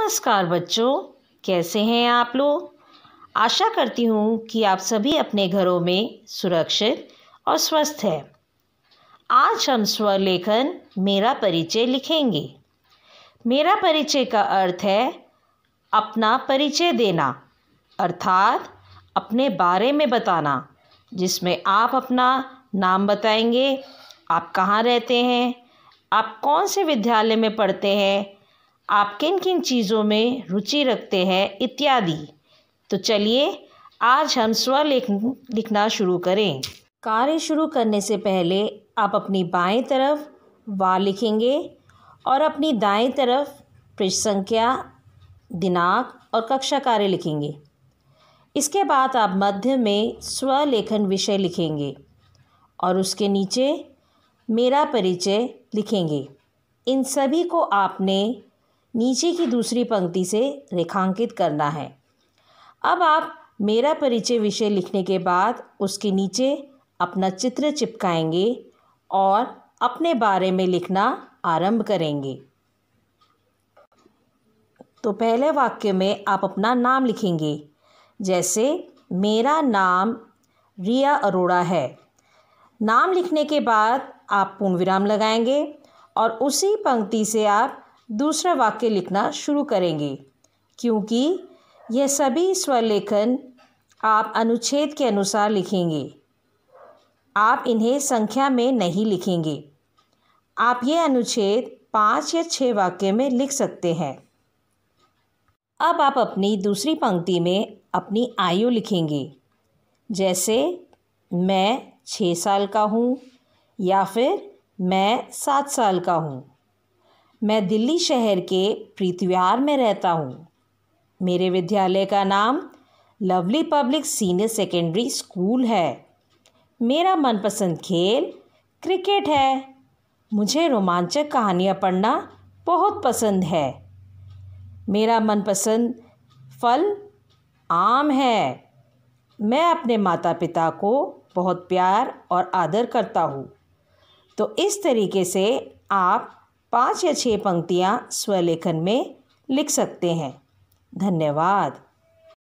नमस्कार बच्चों कैसे हैं आप लोग आशा करती हूँ कि आप सभी अपने घरों में सुरक्षित और स्वस्थ हैं आज हम स्वलेखन मेरा परिचय लिखेंगे मेरा परिचय का अर्थ है अपना परिचय देना अर्थात अपने बारे में बताना जिसमें आप अपना नाम बताएंगे आप कहाँ रहते हैं आप कौन से विद्यालय में पढ़ते हैं आप किन किन चीज़ों में रुचि रखते हैं इत्यादि तो चलिए आज हम स्वलेखन लिखना शुरू करें कार्य शुरू करने से पहले आप अपनी बाएं तरफ वा लिखेंगे और अपनी दाएं तरफ पृष्ठ संख्या दिनांक और कक्षा कार्य लिखेंगे इसके बाद आप मध्य में स्वलेखन विषय लिखेंगे और उसके नीचे मेरा परिचय लिखेंगे इन सभी को आपने नीचे की दूसरी पंक्ति से रेखांकित करना है अब आप मेरा परिचय विषय लिखने के बाद उसके नीचे अपना चित्र चिपकाएंगे और अपने बारे में लिखना आरंभ करेंगे तो पहले वाक्य में आप अपना नाम लिखेंगे जैसे मेरा नाम रिया अरोड़ा है नाम लिखने के बाद आप पूर्ण विराम लगाएंगे और उसी पंक्ति से आप दूसरा वाक्य लिखना शुरू करेंगे क्योंकि यह सभी स्वलेखन आप अनुच्छेद के अनुसार लिखेंगे आप इन्हें संख्या में नहीं लिखेंगे आप ये अनुच्छेद पाँच या छः वाक्य में लिख सकते हैं अब आप अपनी दूसरी पंक्ति में अपनी आयु लिखेंगे जैसे मैं छः साल का हूँ या फिर मैं सात साल का हूँ मैं दिल्ली शहर के प्रीतिहार में रहता हूँ मेरे विद्यालय का नाम lovely public senior secondary school है मेरा मनपसंद खेल क्रिकेट है मुझे रोमांचक कहानियाँ पढ़ना बहुत पसंद है मेरा मनपसंद फल आम है मैं अपने माता पिता को बहुत प्यार और आदर करता हूँ तो इस तरीके से आप पाँच या छः पंक्तियाँ स्वलेखन में लिख सकते हैं धन्यवाद